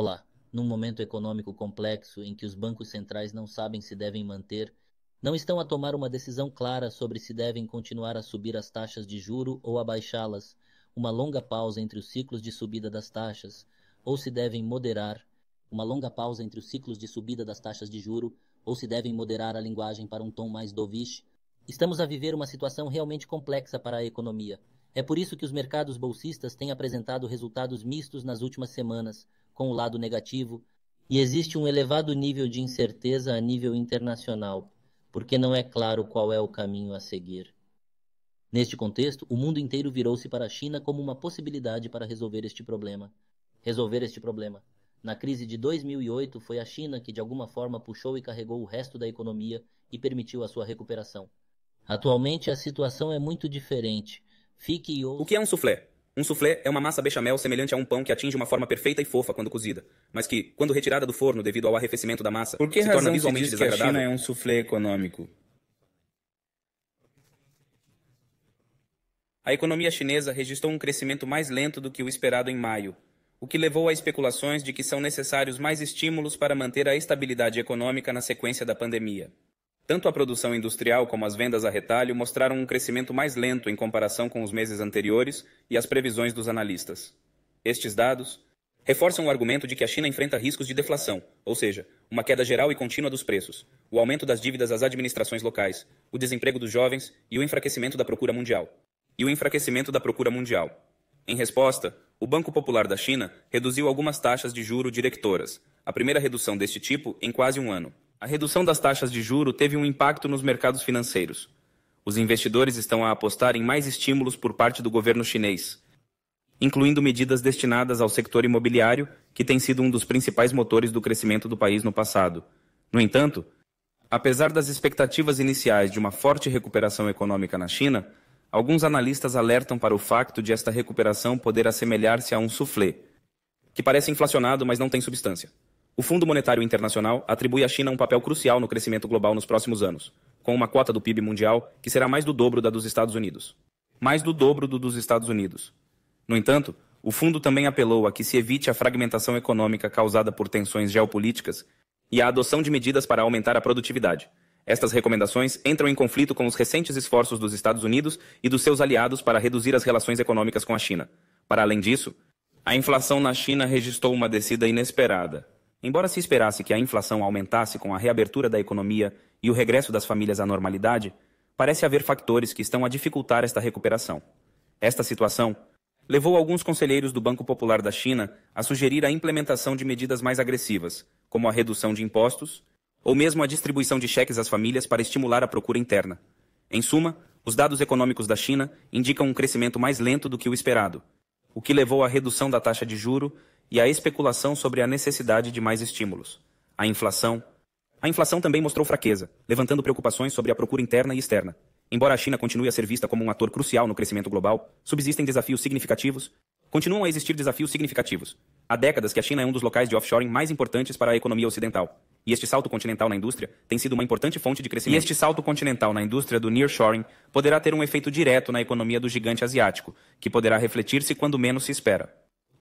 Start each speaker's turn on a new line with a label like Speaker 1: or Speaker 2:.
Speaker 1: Olá, num momento econômico complexo em que os bancos centrais não sabem se devem manter, não estão a tomar uma decisão clara sobre se devem continuar a subir as taxas de juro ou abaixá-las, uma longa pausa entre os ciclos de subida das taxas, ou se devem moderar, uma longa pausa entre os ciclos de subida das taxas de juro, ou se devem moderar a linguagem para um tom mais dovish, estamos a viver uma situação realmente complexa para a economia. É por isso que os mercados bolsistas têm apresentado resultados mistos nas últimas semanas, com o lado negativo, e existe um elevado nível de incerteza a nível internacional, porque não é claro qual é o caminho a seguir. Neste contexto, o mundo inteiro virou-se para a China como uma possibilidade para resolver este problema. Resolver este problema. Na crise de 2008, foi a China que de alguma forma puxou e carregou o resto da economia e permitiu a sua recuperação. Atualmente, a situação é muito
Speaker 2: diferente. Fique e ouça... O que é um soufflé? Um soufflé é uma massa bechamel semelhante a um pão que atinge uma forma perfeita e fofa quando cozida, mas que, quando retirada do forno devido ao arrefecimento da massa, Por que se torna visualmente se diz desagradável. Que a China é um soufflé econômico. A economia chinesa registrou um crescimento mais lento do que o esperado em maio, o que levou a especulações de que são necessários mais estímulos para manter a estabilidade econômica na sequência da pandemia. Tanto a produção industrial como as vendas a retalho mostraram um crescimento mais lento em comparação com os meses anteriores e as previsões dos analistas. Estes dados reforçam o argumento de que a China enfrenta riscos de deflação, ou seja, uma queda geral e contínua dos preços, o aumento das dívidas às administrações locais, o desemprego dos jovens e o enfraquecimento da procura mundial. E o enfraquecimento da procura mundial. Em resposta, o Banco Popular da China reduziu algumas taxas de juro diretoras, a primeira redução deste tipo em quase um ano. A redução das taxas de juro teve um impacto nos mercados financeiros. Os investidores estão a apostar em mais estímulos por parte do governo chinês, incluindo medidas destinadas ao setor imobiliário, que tem sido um dos principais motores do crescimento do país no passado. No entanto, apesar das expectativas iniciais de uma forte recuperação econômica na China, alguns analistas alertam para o facto de esta recuperação poder assemelhar-se a um soufflé, que parece inflacionado, mas não tem substância. O Fundo Monetário Internacional atribui à China um papel crucial no crescimento global nos próximos anos, com uma cota do PIB mundial que será mais do dobro da dos Estados Unidos. Mais do dobro do dos Estados Unidos. No entanto, o fundo também apelou a que se evite a fragmentação econômica causada por tensões geopolíticas e a adoção de medidas para aumentar a produtividade. Estas recomendações entram em conflito com os recentes esforços dos Estados Unidos e dos seus aliados para reduzir as relações econômicas com a China. Para além disso, a inflação na China registrou uma descida inesperada, Embora se esperasse que a inflação aumentasse com a reabertura da economia e o regresso das famílias à normalidade, parece haver fatores que estão a dificultar esta recuperação. Esta situação levou alguns conselheiros do Banco Popular da China a sugerir a implementação de medidas mais agressivas, como a redução de impostos ou mesmo a distribuição de cheques às famílias para estimular a procura interna. Em suma, os dados econômicos da China indicam um crescimento mais lento do que o esperado, o que levou à redução da taxa de juro e à especulação sobre a necessidade de mais estímulos. A inflação. A inflação também mostrou fraqueza, levantando preocupações sobre a procura interna e externa. Embora a China continue a ser vista como um ator crucial no crescimento global, subsistem desafios significativos. Continuam a existir desafios significativos, Há décadas que a China é um dos locais de offshoring mais importantes para a economia ocidental. E este salto continental na indústria tem sido uma importante fonte de crescimento. E este salto continental na indústria do nearshoring poderá ter um efeito direto na economia do gigante asiático, que poderá refletir-se quando menos se espera.